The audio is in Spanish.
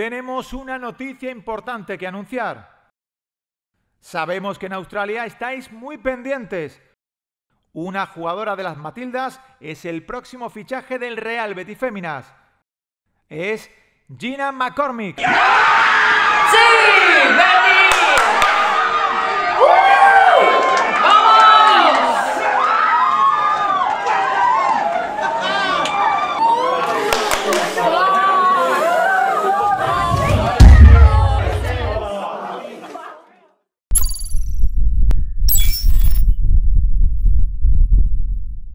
tenemos una noticia importante que anunciar. Sabemos que en Australia estáis muy pendientes. Una jugadora de las Matildas es el próximo fichaje del Real Betis Féminas. Es Gina McCormick. ¡Sí!